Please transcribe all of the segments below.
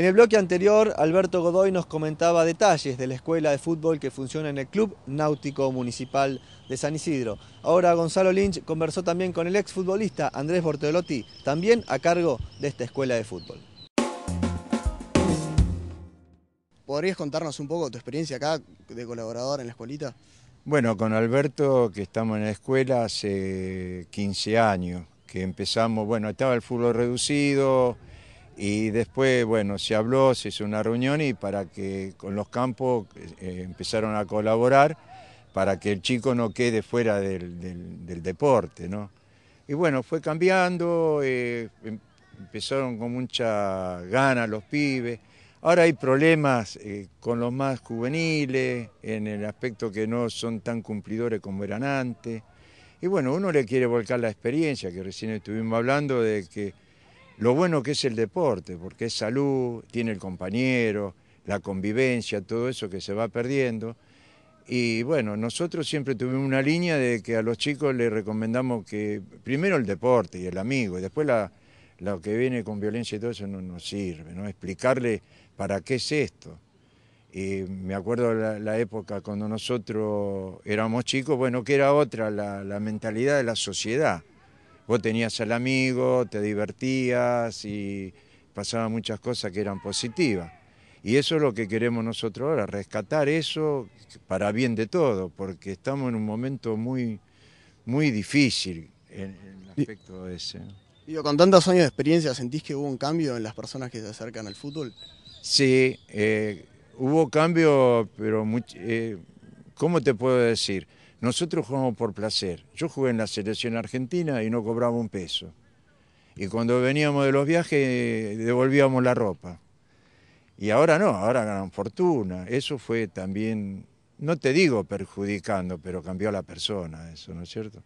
En el bloque anterior, Alberto Godoy nos comentaba detalles de la escuela de fútbol que funciona en el Club Náutico Municipal de San Isidro. Ahora Gonzalo Lynch conversó también con el exfutbolista Andrés Bortolotti, también a cargo de esta escuela de fútbol. ¿Podrías contarnos un poco tu experiencia acá de colaborador en la escuelita? Bueno, con Alberto, que estamos en la escuela hace 15 años, que empezamos, bueno, estaba el fútbol reducido, y después, bueno, se habló, se hizo una reunión y para que con los campos eh, empezaron a colaborar para que el chico no quede fuera del, deporte, ¿no? Y bueno, fue cambiando, eh, em, empezaron con mucha gana los pibes. Ahora hay problemas eh, con los más juveniles, en el aspecto que no son tan cumplidores como eran antes. Y bueno, uno le quiere volcar la experiencia, que recién estuvimos hablando de que lo bueno que es el deporte, porque es salud, tiene el compañero, la convivencia, todo eso que se va perdiendo. Y bueno, nosotros siempre tuvimos una línea de que a los chicos les recomendamos que primero el deporte y el amigo, y después la, lo que viene con violencia y todo eso no nos sirve, ¿no? Explicarle para qué es esto. Y me acuerdo la, época cuando nosotros éramos chicos, bueno, que era otra la mentalidad de la sociedad vos tenías al amigo, te divertías y pasaban muchas cosas que eran positivas. Y eso es lo que queremos nosotros ahora, rescatar eso para bien de todo, porque estamos en un momento muy, muy difícil en, el aspecto ese. con tantos años de experiencia, ¿sentís que hubo un cambio en las personas que se acercan al fútbol? Sí, eh, hubo cambio, pero, eh, ¿cómo te puedo decir? Nosotros jugamos por placer. Yo jugué en la selección argentina y no cobraba un peso. Y cuando veníamos de los viajes devolvíamos la ropa. Y ahora no, ahora ganan fortuna. Eso fue también, no te digo perjudicando, pero cambió la persona, eso, ¿no es cierto?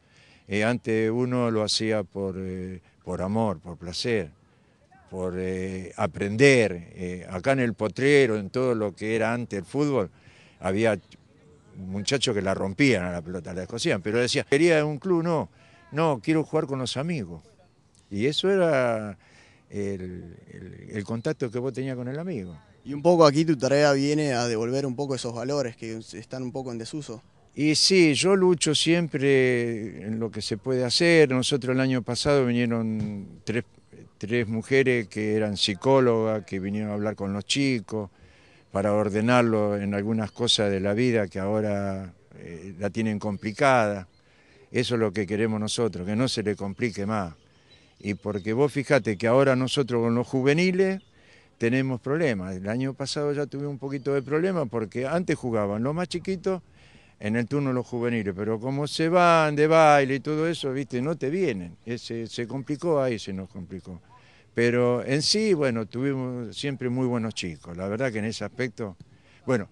Eh, antes uno lo hacía por, eh, por amor, por placer, por eh, aprender. acá en el potrero, en todo lo que era antes el fútbol, había muchachos que la rompían a la pelota, la escocían, pero decía, quería un club, no, no, quiero jugar con los amigos. Y eso era el, contacto que vos tenías con el amigo. Y un poco aquí tu tarea viene a devolver un poco esos valores que están un poco en desuso. Y sí, yo lucho siempre en lo que se puede hacer. Nosotros el año pasado vinieron tres, tres mujeres que eran psicólogas, que vinieron a hablar con los chicos para ordenarlo en algunas cosas de la vida que ahora eh, la tienen complicada. Eso es lo que queremos nosotros, que no se le complique más. Y porque vos fijate que ahora nosotros con los juveniles tenemos problemas. El año pasado ya tuve un poquito de problema porque antes jugaban los más chiquitos en el turno los juveniles, pero como se van de baile y todo eso, viste, no te vienen. Ese, eh, se complicó ahí, se nos complicó. Pero en sí, bueno, tuvimos siempre muy buenos chicos. La verdad que en ese aspecto, bueno,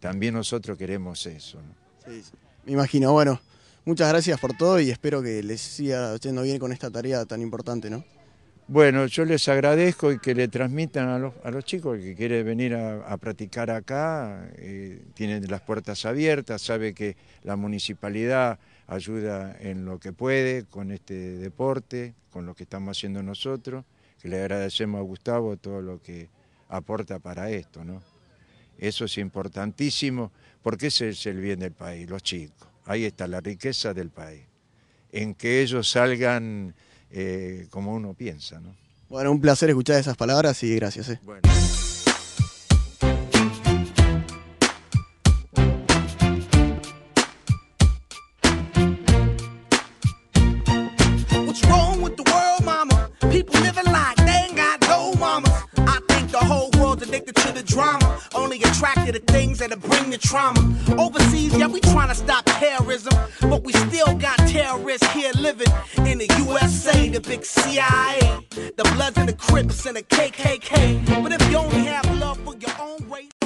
también nosotros queremos eso. Sí, Me imagino, bueno, muchas gracias por todo y espero que les siga yendo bien con esta tarea tan importante, ¿no? Bueno, yo les agradezco y que le transmitan a los, a los chicos que quieren venir a, practicar acá, eh, tienen las puertas abiertas, sabe que la municipalidad ayuda en lo que puede con este deporte, con lo que estamos haciendo nosotros le agradecemos a Gustavo todo lo que aporta para esto, ¿no? Eso es importantísimo porque ese es el bien del país, los chicos. Ahí está la riqueza del país, en que ellos salgan eh, como uno piensa, ¿no? Bueno, un placer escuchar esas palabras y gracias. Eh. Only attracted to things that'll bring the trauma. Overseas, yeah, we trying to stop terrorism, but we still got terrorists here living in the USA, the big CIA, the Bloods and the Crips and the KKK. But if you only have love for your own race,